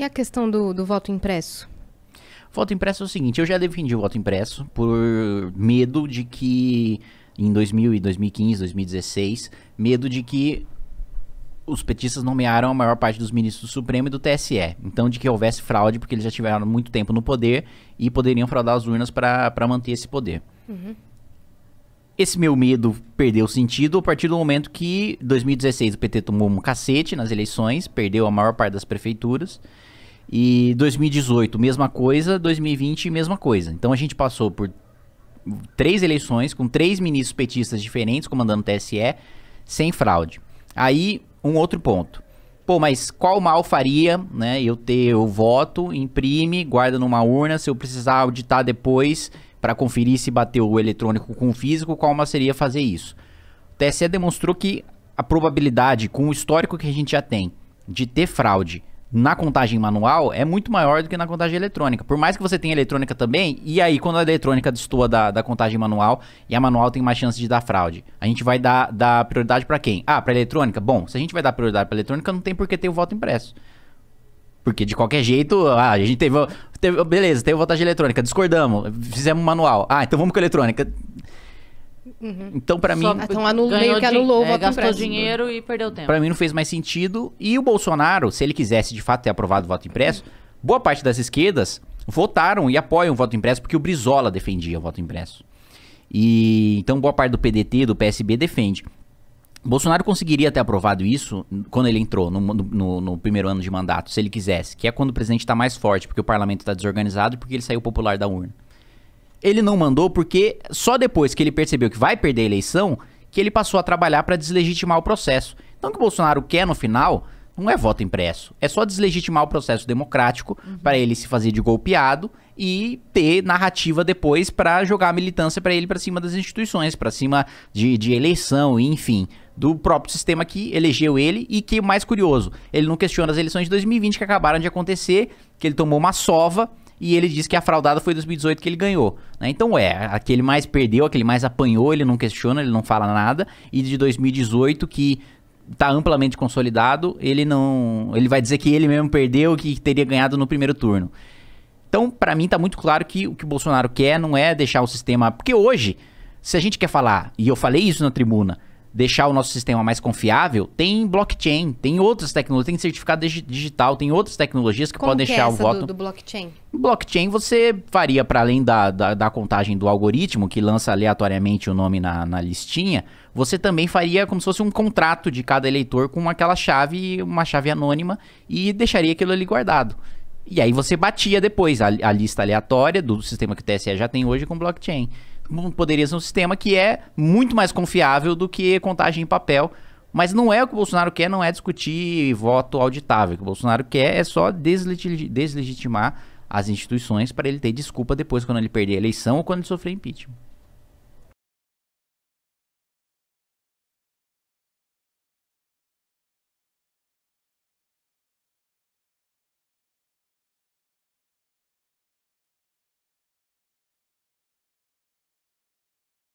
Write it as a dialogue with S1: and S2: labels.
S1: E a questão do, do voto impresso? Voto impresso é o seguinte, eu já defendi o voto impresso por medo de que em 2000 e 2015, 2016, medo de que os petistas nomearam a maior parte dos ministros do Supremo e do TSE. Então, de que houvesse fraude, porque eles já tiveram muito tempo no poder e poderiam fraudar as urnas para manter esse poder. Uhum. Esse meu medo perdeu sentido a partir do momento que, em 2016, o PT tomou um cacete nas eleições, perdeu a maior parte das prefeituras. E 2018, mesma coisa, 2020, mesma coisa. Então a gente passou por três eleições com três ministros petistas diferentes comandando o TSE, sem fraude. Aí, um outro ponto. Pô, mas qual mal faria, né, eu ter o voto, imprime, guarda numa urna, se eu precisar auditar depois para conferir se bateu o eletrônico com o físico, qual mal seria fazer isso? O TSE demonstrou que a probabilidade, com o histórico que a gente já tem, de ter fraude na contagem manual é muito maior do que na contagem eletrônica. Por mais que você tenha eletrônica também, e aí quando a eletrônica destoa da, da contagem manual, e a manual tem mais chance de dar fraude. A gente vai dar, dar prioridade para quem? Ah, para eletrônica? Bom, se a gente vai dar prioridade para eletrônica, não tem por que ter o voto impresso. Porque de qualquer jeito, ah, a gente teve, teve Beleza, teve votagem eletrônica, discordamos, fizemos manual. Ah, então vamos com eletrônica. Uhum. Então, para mim. Então, anulou, meio que anulou é, gastou dinheiro e perdeu tempo. Para mim, não fez mais sentido. E o Bolsonaro, se ele quisesse de fato ter aprovado o voto impresso, uhum. boa parte das esquerdas votaram e apoiam o voto impresso porque o Brizola defendia o voto impresso. E então, boa parte do PDT, do PSB, defende. Bolsonaro conseguiria ter aprovado isso quando ele entrou no, no, no, primeiro ano de mandato, se ele quisesse, que é quando o presidente está mais forte, porque o parlamento está desorganizado e porque ele saiu popular da urna. Ele não mandou porque só depois que ele percebeu que vai perder a eleição que ele passou a trabalhar para deslegitimar o processo. Então o que o Bolsonaro quer no final não é voto impresso, é só deslegitimar o processo democrático uhum. para ele se fazer de golpeado e ter narrativa depois para jogar a militância para ele para cima das instituições, para cima de, de eleição, enfim, do próprio sistema que elegeu ele e que, mais curioso, ele não questiona as eleições de 2020 que acabaram de acontecer, que ele tomou uma sova e ele diz que a fraudada foi 2018 que ele ganhou. Né? Então é, aquele mais perdeu, aquele mais apanhou, ele não questiona, ele não fala nada, e de 2018 que está amplamente consolidado, ele não, ele vai dizer que ele mesmo perdeu, que teria ganhado no primeiro turno. Então, para mim tá muito claro que o que o Bolsonaro quer não é deixar o sistema, porque hoje, se a gente quer falar, e eu falei isso na tribuna, deixar o nosso sistema mais confiável, tem blockchain, tem outras tecnologias, tem certificado digital, tem outras tecnologias que Como podem que é deixar é o voto. Do, do blockchain? Blockchain você faria para além da, da, da, contagem do algoritmo, que lança aleatoriamente o nome na, na listinha, você também faria como se fosse um contrato de cada eleitor com aquela chave, uma chave anônima, e deixaria aquilo ali guardado. E aí você batia depois a, a lista aleatória do sistema que o TSE já tem hoje com blockchain poderia ser um sistema que é muito mais confiável do que contagem em papel. Mas não é o que o Bolsonaro quer, não é discutir voto auditável. O que o Bolsonaro quer é só deslegitimar as instituições para ele ter desculpa depois quando ele perder a eleição ou quando ele sofrer impeachment.